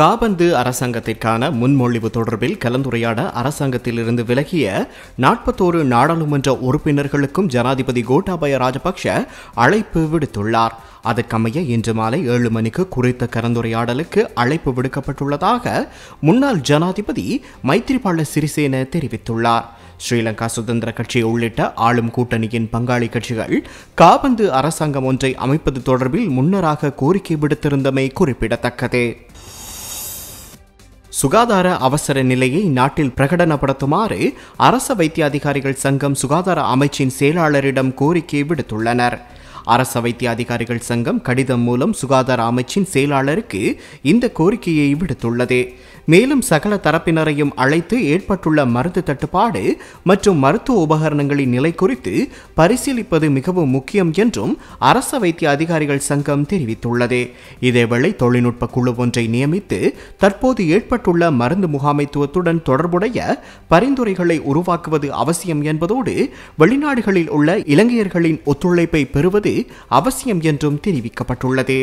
காபந்து அரசாங்கத்திற்கான முன்மொழிவு தொடர்பில் கலந்துரையாட அரசாங்கத்திலிருந்து விலகிய நாற்பத்தோரு நாடாளுமன்ற உறுப்பினர்களுக்கும் ஜனாதிபதி கோட்டாபய ராஜபக்ஷ அழைப்பு விடுத்துள்ளார் அதற்கமைய இன்று மாலை ஏழு மணிக்கு குறித்த கலந்துரையாடலுக்கு அழைப்பு விடுக்கப்பட்டுள்ளதாக முன்னாள் ஜனாதிபதி மைத்ரிபால சிறிசேன தெரிவித்துள்ளார் ஸ்ரீலங்கா சுதந்திர கட்சி உள்ளிட்ட ஆளும் கூட்டணியின் பங்காளி கட்சிகள் காபந்து அரசாங்கம் ஒன்றை அமைப்பது தொடர்பில் முன்னராக கோரிக்கை விடுத்திருந்தமை குறிப்பிடத்தக்கது சுகாதார அவசர நிலையை நாட்டில் பிரகடனப்படுத்துமாறு அரச வைத்திய அதிகாரிகள் சங்கம் சுகாதார அமைச்சின் செயலாளரிடம் கோரிக்கை விடுத்துள்ளனர் அரச வைத்திய அதிகாரிகள் சங்கம் கடிதம் மூலம் சுகாதார அமைச்சின் செயலாளருக்கு இந்த கோரிக்கையை விடுத்துள்ளது மேலும் சகல தரப்பினரையும் அழைத்து ஏற்பட்டுள்ள மருந்து தட்டுப்பாடு மற்றும் மருத்துவ உபகரணங்களின் நிலை குறித்து பரிசீலிப்பது மிகவும் முக்கியம் என்றும் அரச வைத்திய அதிகாரிகள் சங்கம் தெரிவித்துள்ளது இதேவேளை தொழில்நுட்ப குழு ஒன்றை நியமித்து தற்போது ஏற்பட்டுள்ள மருந்து முகாமைத்துவத்துடன் தொடர்புடைய பரிந்துரைகளை உருவாக்குவது அவசியம் என்பதோடு வெளிநாடுகளில் உள்ள இலங்கையர்களின் ஒத்துழைப்பை பெறுவது அவசியம் என்றும் தெரிவிக்கப்பட்டுள்ளது